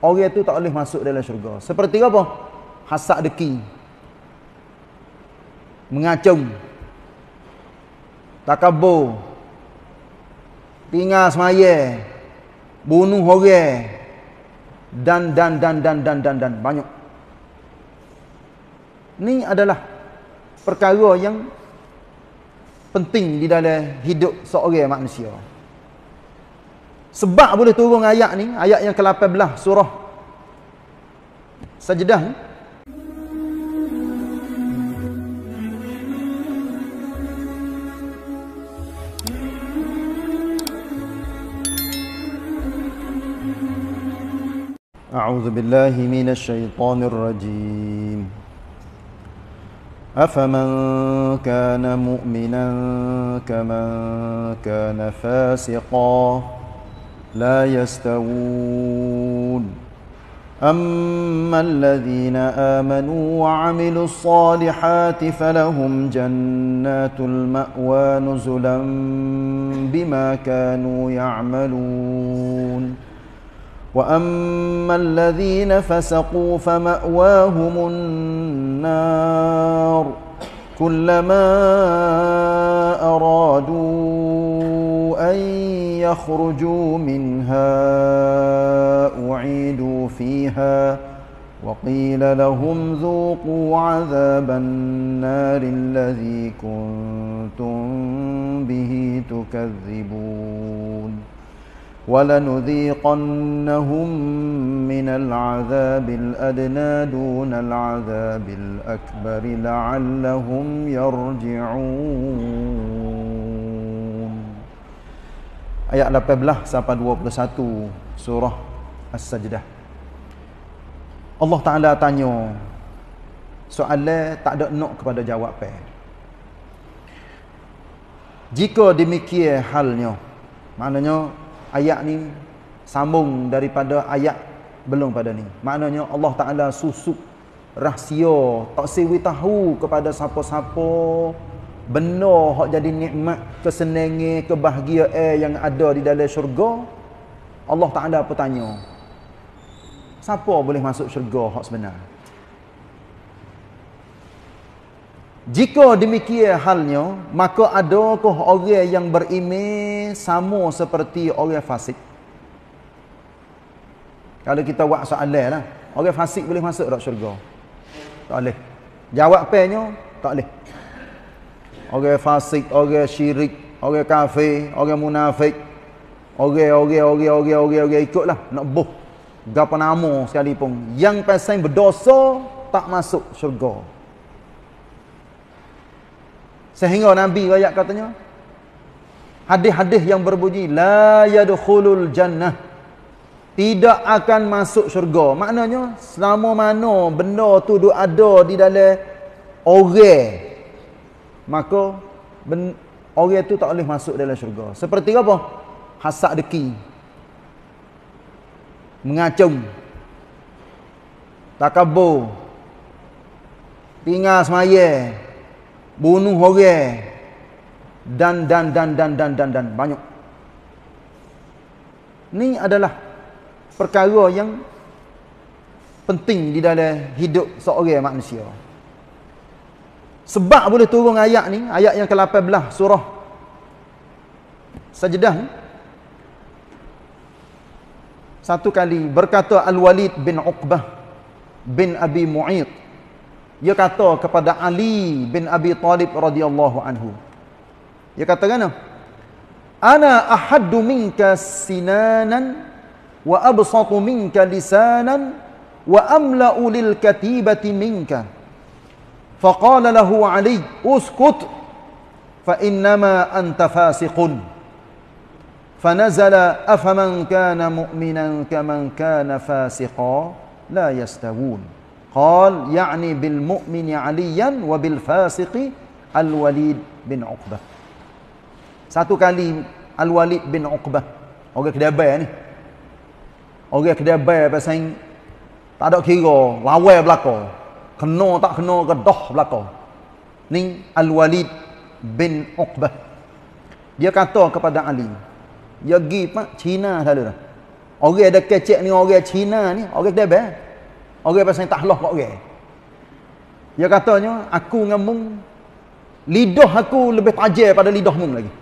orang tu tak boleh masuk dalam syurga. Seperti apa? Hasak deki. Mengacung. Takabur. Tinggal semaya. Bunuh orang. Dan, dan, dan, dan, dan, dan, dan. Banyak. Ini adalah perkara yang penting di dalam hidup seorang manusia. Sebab boleh turun ayat ni, ayat yang ke-18 surah Sajdah. أعوذ بالله من الشيطان الرجيم أفمن كان مؤمنا كمن كان فاسقا لا يستوون أما الذين آمنوا وعملوا الصالحات فلهم جنات المأوى نزلا بما كانوا يعملون وأما الذين فسقوا فمأواهم النار كلما أرادوا يخرجوا منها أعيدوا فيها وقيل لهم ذوقوا عذاب النار الذي كنتم به تكذبون ولنذيقنهم من العذاب الأدنى دون العذاب الأكبر لعلهم يرجعون ayat 18 sampai 21 surah As-Sajdah. Allah Ta'ala tanya soalan tak ada nak kepada jawab jawapan. Jika demikian halnya, maknanya ayat ni sambung daripada ayat belum pada ni. Maknanya Allah Ta'ala susuk rahsia tak siwi tahu kepada siapa-siapa benar hak jadi nikmat kesenangan kebahagiaan yang ada di dalam syurga Allah Taala apa tanya siapa boleh masuk syurga hak sebenar jika demikian halnya maka adakah orang yang beriman sama seperti orang fasik kalau kita buat soalan lah orang fasik boleh masuk tak syurga tak boleh jawab apa tak boleh orang fasik, orang syirik, orang kafir, orang munafik. Orang orang orang orang orang orang ikutlah nak boh. Gapo nama sekali pun yang pasal berdosa tak masuk syurga. Sehingga Nabi ayat katanya hadis-hadis yang berbunyi la yadkhulul jannah tidak akan masuk syurga. Maknanya selama mana benda tu duk ada di dalam orang maka ben, orang itu tak boleh masuk dalam syurga. Seperti apa? Hasad deki. Mengacung. Takabur. Tinggal semaya. Bunuh orang. Dan, dan, dan, dan, dan, dan, dan. Banyak. Ini adalah perkara yang penting di dalam hidup seorang manusia. Sebab boleh turun ayat ni, ayat yang ke-18 surah Sajdah ni. Satu kali berkata Al-Walid bin Uqbah bin Abi Mu'id. Dia kata kepada Ali bin Abi Talib radhiyallahu anhu. Dia kata kan? Ana ahaddu minka sinanan wa absatu minka lisanan wa amla'u lil katibati minka. فقال له علي اسكت فإنما أنت فاسق فنزل أفمن كان مؤمنا كمن كان فاسقا لا يستوون قال يعني بالمؤمن عليا وبالفاسق الوليد بن عقبه Satu kali Al-Walid bin Uqbah. Orang Kedabai ni. Orang Kedabai pasal tak ada kira lawa belakang. kena tak kena gedah belaka ni al-walid bin uqbah dia kata kepada ali dia ya pergi pak cina selalu dah orang ada kecek ni orang cina ni orang dia bah eh? orang pasal tahlah kat orang dia katanya aku dengan mung lidah aku lebih tajam pada lidah mung lagi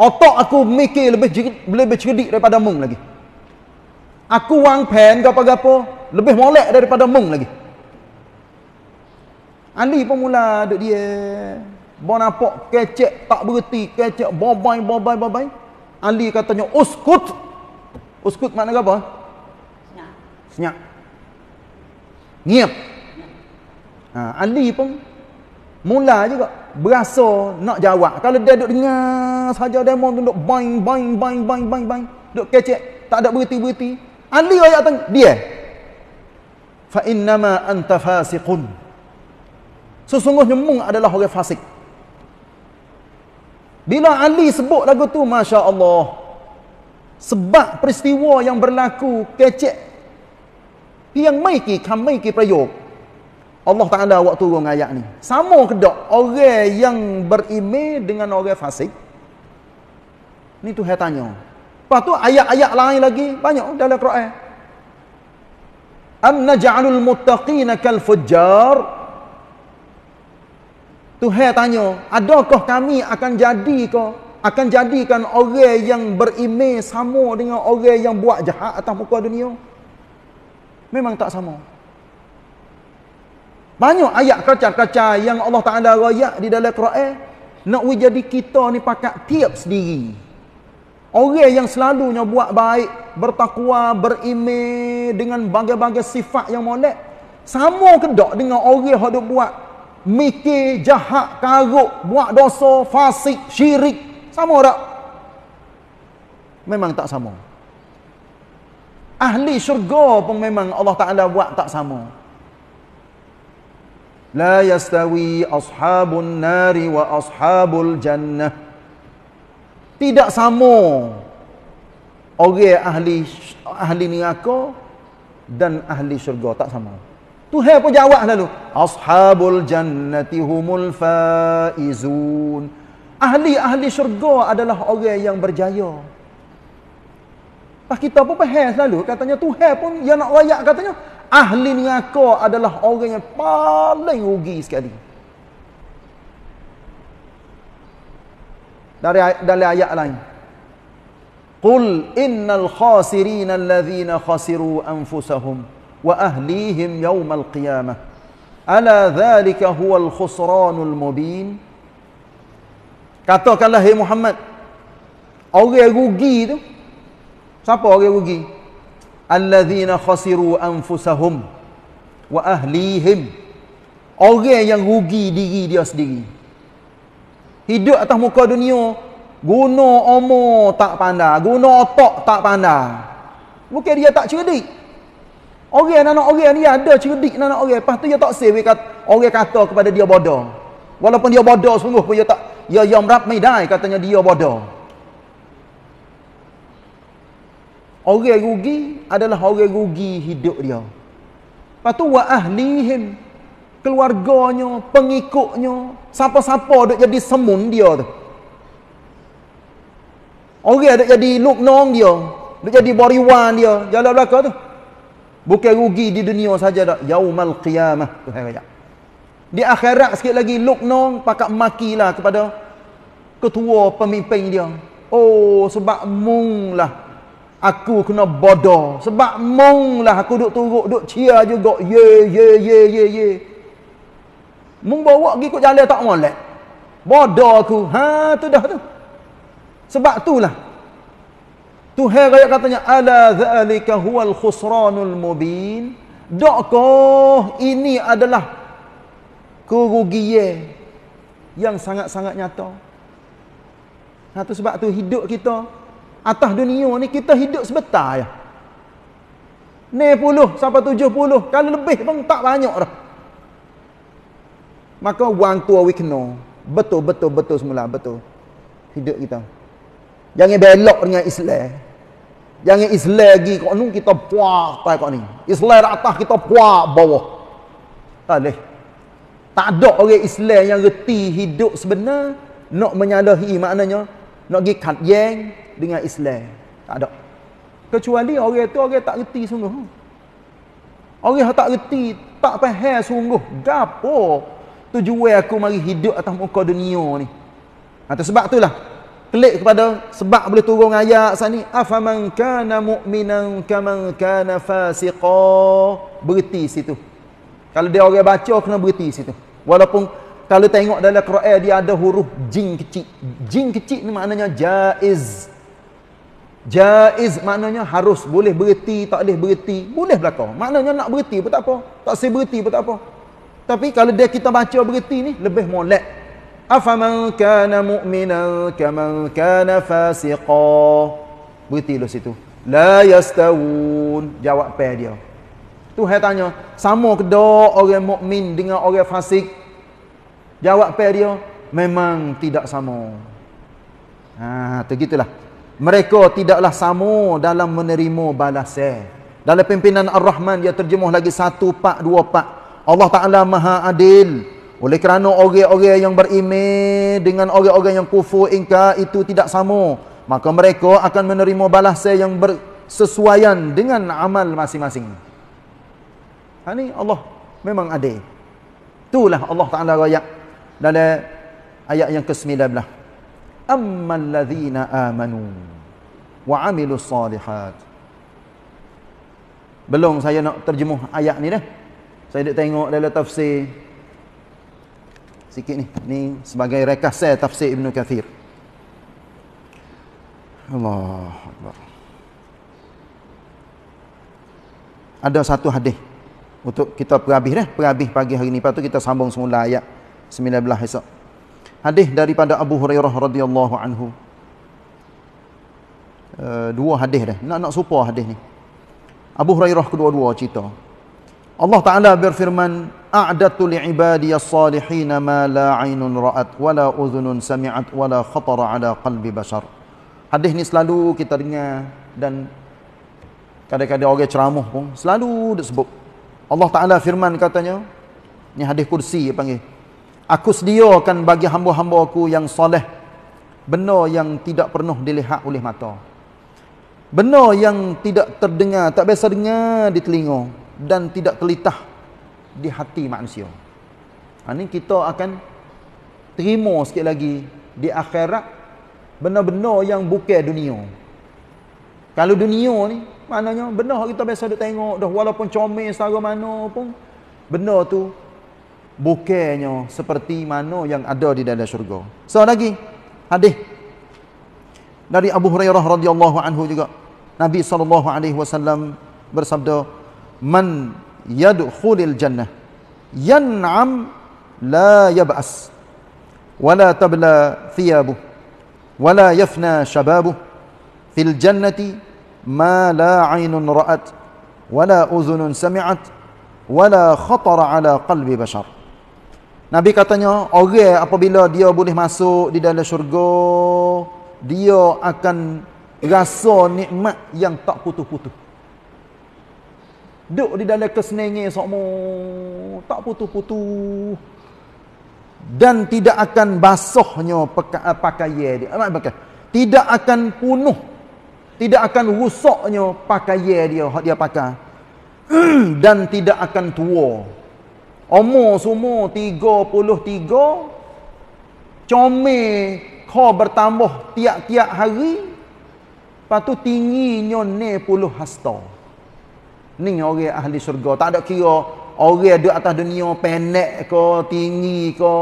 otak aku mikir lebih lebih cerdik daripada mung lagi aku wang pen gapo-gapo lebih molek daripada mung lagi Ali pun mula duduk dia bon apa kecek tak berhenti kecek bobai bobai bobai Ali katanya uskut uskut makna apa senyap senyap ha, Ali pun mula juga berasa nak jawab kalau dia duduk dengar saja demo duduk bang bang bang bang bang bang duduk kecek tak ada berhenti-berhenti Ali ayat tang dia. Fa inna ma anta fasiqun. Sesungguhnya mung adalah orang fasik. Bila Ali sebut lagu tu, masya-Allah. Sebab peristiwa yang berlaku kecek yang mai ki kam mai ki prayog. Allah Taala waktu turun ayat ni. Sama kedak orang yang berime dengan orang fasik. Ni tu hai Lepas tu ayat-ayat lain lagi banyak dalam Quran. Am naj'alul muttaqina kal fujjar? Tuhan tanya, adakah kami akan jadi akan jadikan orang yang berime sama dengan orang yang buat jahat atas muka dunia? Memang tak sama. Banyak ayat kaca-kaca yang Allah Ta'ala rayak di dalam Quran. Nak jadi kita ni pakat tiap sendiri. Orang yang selalunya buat baik, bertakwa, berime dengan bagai-bagai sifat yang molek. Sama ke tak dengan orang yang buat mikir, jahat, karuk, buat dosa, fasik, syirik. Sama tak? Memang tak sama. Ahli syurga pun memang Allah Ta'ala buat tak sama. La yastawi ashabun nari wa ashabul jannah tidak sama orang ahli ahli neraka dan ahli syurga tak sama Tuhan pun jawab lalu ashabul jannati humul faizun ahli-ahli syurga adalah orang yang berjaya Pas kita pun faham selalu katanya Tuhan pun yang nak layak katanya ahli neraka adalah orang yang paling rugi sekali. dari dari ayat lain. Qul innal khasirin alladhina khasiru anfusahum wa ahlihim yawmal qiyamah. Ala dhalika huwa al-khusranul mubin. Katakanlah hai Muhammad. Orang rugi tu. Siapa orang rugi? Alladhina khasiru anfusahum wa ahlihim. Orang yang rugi diri dia sendiri. Hidup atas muka dunia Guna umur tak pandai Guna otak tak pandai Mungkin dia tak cerdik Orang anak orang ni ada cerdik anak orang Lepas tu dia tak kat Orang kata kepada dia bodoh Walaupun dia bodoh sungguh pun dia tak Ya ya merap medai katanya dia bodoh Orang rugi adalah orang rugi hidup dia Lepas tu wa ahlihim keluarganya, pengikutnya, siapa-siapa dia jadi semun dia tu. Orang dia jadi luknong dia, dia jadi bariwan dia, jalan belakang tu. Bukan rugi di dunia saja dah. Yaumal qiyamah. Tuhan kata. Di akhirat sikit lagi, luknong pakak makilah kepada ketua pemimpin dia. Oh, sebab mung lah aku kena bodoh. Sebab mung lah aku duduk turut, duduk cia juga. Ye, ye, ye, ye, ye membawa pergi ikut jalan tak molek bodoh aku ha tu dah tu sebab itulah Tuhan raya katanya ala dhalika huwal khusranul mubin dokoh ini adalah kerugian yang sangat-sangat nyata ha, tu sebab tu hidup kita atas dunia ni kita hidup sebentar ya 90 sampai 70 kalau lebih pun tak banyak dah maka one tua we kena betul betul betul semula betul hidup kita jangan belok dengan Islam jangan Islam lagi kau kita puak pai kau ni Islam atas kita puak bawah tak leh tak ada orang Islam yang reti hidup sebenar nak menyalahi maknanya nak pergi yang dengan Islam tak ada kecuali orang tu orang tak reti sungguh orang tak reti tak faham sungguh gapo tujuan aku mari hidup atas muka dunia ni. Ha, sebab itulah klik kepada sebab boleh turun ayat sini afaman kana mu'minan kaman kana fasiqa berhenti situ kalau dia orang baca kena berhenti situ walaupun kalau tengok dalam Quran dia ada huruf jin kecil jin kecil ni maknanya jaiz jaiz maknanya harus boleh berhenti tak boleh berhenti boleh belaka maknanya nak berhenti pun tak apa tak sibuk berhenti pun tak apa tapi kalau dia kita baca bererti ni lebih molek. Afaman kana mu'minan kaman kana fasiqa. Bererti lo lah situ. La yastawun. Jawab pe dia. Tu hai tanya, sama ke dak orang mukmin dengan orang fasik? Jawab pe dia, memang tidak sama. Ha, tu gitulah. Mereka tidaklah sama dalam menerima balasan. Dalam pimpinan Ar-Rahman dia terjemuh lagi satu pak dua pak Allah Ta'ala maha adil. Oleh kerana orang-orang yang berime dengan orang-orang yang kufur ingka itu tidak sama. Maka mereka akan menerima balasan yang bersesuaian dengan amal masing-masing. Ini ha, Allah memang adil. Itulah Allah Ta'ala raya dalam ayat yang ke Amma Ammalladhina amanu wa amilu salihat. Belum saya nak terjemuh ayat ni dah. Saya duk tengok dalam tafsir sikit ni. Ni sebagai rekasan tafsir Ibn Kathir. Allah Akbar. Ada satu hadis untuk kita perhabis dah, perhabis pagi hari ni. Lepas tu kita sambung semula ayat 19 esok. Hadis daripada Abu Hurairah radhiyallahu anhu. Eh, dua hadis dah. Nak nak supa hadis ni. Abu Hurairah kedua-dua cerita. Allah Ta'ala berfirman, A'datu li'ibadiyya salihina ma la'ainun ra'at, wa la'udhunun sami'at, wa la khatara ala qalbi bashar. Hadis ni selalu kita dengar dan kadang-kadang orang ceramah pun selalu disebut. Allah Ta'ala firman katanya, ni hadis kursi dia panggil. Aku sediakan bagi hamba-hamba aku yang soleh, benda yang tidak pernah dilihat oleh mata. Benda yang tidak terdengar, tak biasa dengar di telinga dan tidak telitah di hati manusia. Ini ha, kita akan terima sikit lagi di akhirat benar-benar yang bukan dunia. Kalau dunia ni, maknanya benar kita biasa duk tengok dah walaupun comel secara mana pun, benar tu bukannya seperti mana yang ada di dalam syurga. So lagi, hadis dari Abu Hurairah radhiyallahu anhu juga. Nabi SAW bersabda, man yadkhulil jannah yan'am la yab'as wala tabla thiyabu wala yafna shababu fil jannati ma la 'aynun ra'at wala udhunun sami'at wala khatar ala qalbi bashar Nabi katanya orang apabila dia boleh masuk di dalam syurga dia akan rasa nikmat yang tak putus-putus Duk di dalam kesenengih sokmo. Tak putu putu Dan tidak akan basuhnya eh, pakaian dia. Eh, Apa Tidak akan punuh. Tidak akan rusaknya pakaian dia dia pakai. Dan tidak akan tua. Umur semua 33. Comel kau bertambah tiap-tiap hari. Lepas tu tingginya ni puluh hastar ni orang ahli syurga tak ada kira orang di atas dunia penek ke tinggi ke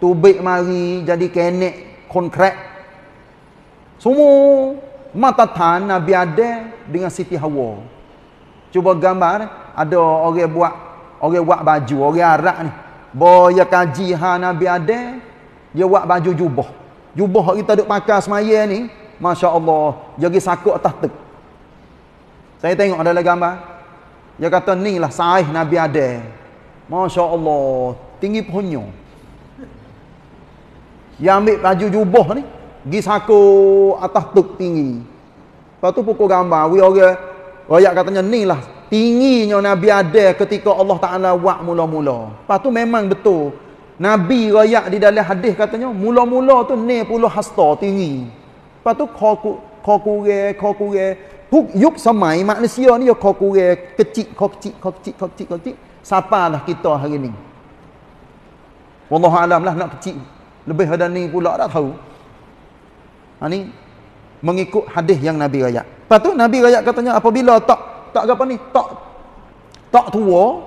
tubik mari jadi kenek konkret semua mata tan Nabi ada dengan Siti Hawa cuba gambar ada orang buat orang buat baju orang Arab ni boya kaji ha Nabi ada dia buat baju jubah jubah kita duk pakai semaya ni Masya Allah jadi sakut atas tek saya tengok ada gambar dia kata ni lah saih Nabi Adam. Masya Allah. Tinggi punya. Dia ambil baju jubah ni. Gi saku atas tuk tinggi. Lepas tu pukul gambar. We orang. Rakyat katanya ni lah. Tingginya Nabi Adam ketika Allah Ta'ala buat mula-mula. Lepas tu memang betul. Nabi rakyat di dalam hadis katanya. Mula-mula tu ni puluh hasta tinggi. Lepas tu kau kurek, kau kurek. Yuk, yuk semai manusia ni dia ya, kau kurir kecil, kau kecil, kau kecil, kau kecil, kau kecil. Siapa lah kita hari ni? Wallahualam lah nak kecil. Lebih ada ni pula tak tahu. Ini ha, mengikut hadis yang Nabi Raya. Lepas tu Nabi Raya katanya apabila tak, tak apa ni, tak, tak tua.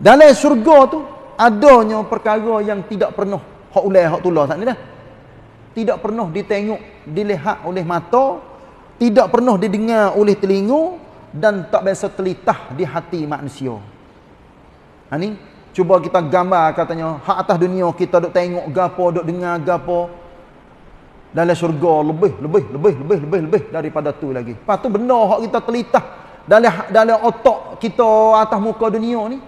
Dalam syurga tu adanya perkara yang tidak pernah. Hak ulai, hak tulah saat ni dah. Tidak pernah ditengok, dilihat oleh Mata tidak pernah didengar oleh telingu dan tak biasa telitah di hati manusia. Ha ni, cuba kita gambar katanya hak atas dunia kita dok tengok gapo dok dengar gapo dalam syurga lebih lebih lebih lebih lebih lebih daripada tu lagi. Patu benda hak kita telitah dalam dalam otak kita atas muka dunia ni.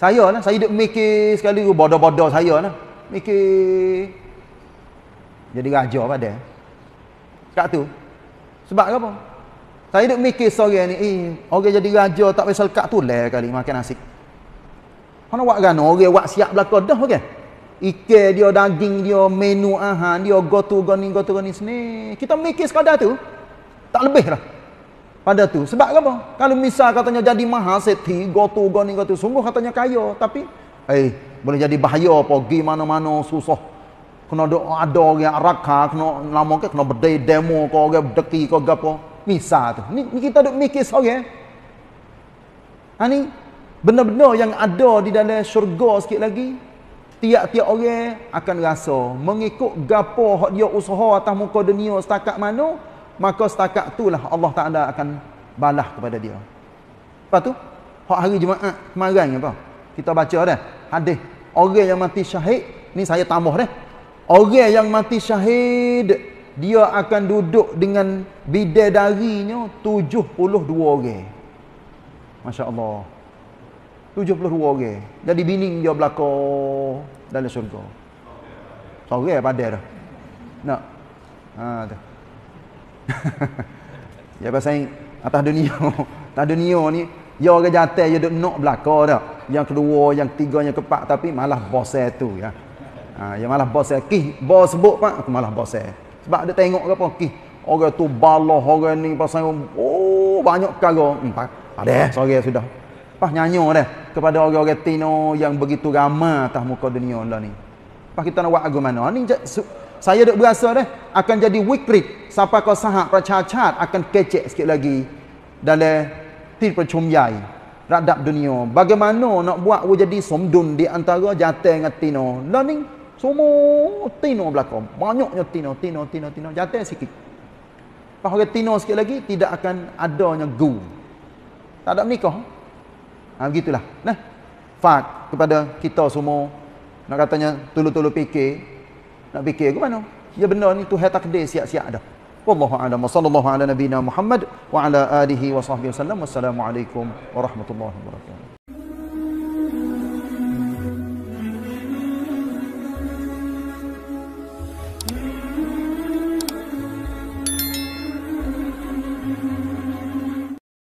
Saya lah, saya duk mikir sekali tu oh, bodoh-bodoh saya lah. Mikir jadi raja pada. Kak tu sebab apa? Saya duk mikir seorang ni, eh, orang jadi raja tak payah tu tulah kali makan nasi. Mana buat gano orang buat siap belaka dah okey. Ike dia daging dia menu ahan dia go to go ni go to go ni sini. Kita mikir sekadar tu tak lebih lah. Pada tu sebab apa? Kalau misal katanya jadi maha seti go to go ni go to sungguh katanya kaya tapi eh boleh jadi bahaya pergi mana-mana susah kena do, ada orang raka kena lama ke kena berdei demo ke orang berdeki ke gapo misa tu ni, ni kita duk mikir sorang ya? Eh. ha ni benda-benda yang ada di dalam syurga sikit lagi tiap-tiap orang akan rasa mengikut gapo hak dia usaha atas muka dunia setakat mana maka setakat itulah Allah Taala akan balah kepada dia lepas tu hak hari jumaat kemarin apa kita baca dah hadis orang yang mati syahid ni saya tambah dah Orang yang mati syahid dia akan duduk dengan bidadarinya 72 orang. Masya-Allah. 72 orang. Jadi bini dia belaka dalam syurga. Sorang eh, padah dah. Nak. Ha tu. ya pasal atas dunia. Atas dunia ni dia orang jatuh, dia duduk nak belaka dah. Yang kedua, yang tiga yang keempat tapi malah bos tu, ya. Ha, yang malah bos saya. Kih, bos sebut pak. Aku malah bos saya. Sebab dia tengok ke apa. Kih, orang tu balah, orang ni pasang. Oh, banyak perkara. Empat. Hmm, ada, eh? sorry eh, sudah. Pak nyanyi dah eh? kepada orang-orang Tino yang begitu ramah atas muka dunia Allah ni. Pak kita nak buat agama mana? Ni saya dok berasa dah akan jadi wikrit siapa kau sahak percacat akan kecek sikit lagi dalam tir percumyai radap dunia. Bagaimana nak buat jadi somdun di antara jateng dengan Tino? Learning semua tino belakang. Banyaknya tino, tino, tino, tino. Jatuh sikit. Lepas orang tino sikit lagi, tidak akan adanya gu. Tak ada menikah. Ha, begitulah. Nah. Fak kepada kita semua. Nak katanya, tulu-tulu fikir. Nak fikir ke mana? Ya benar ni, tuhai takdir siap-siap ada. Wallahu a'lam. Sallallahu ala nabina Muhammad wa ala alihi wa sahbihi wasallam. Wassalamualaikum warahmatullahi wabarakatuh.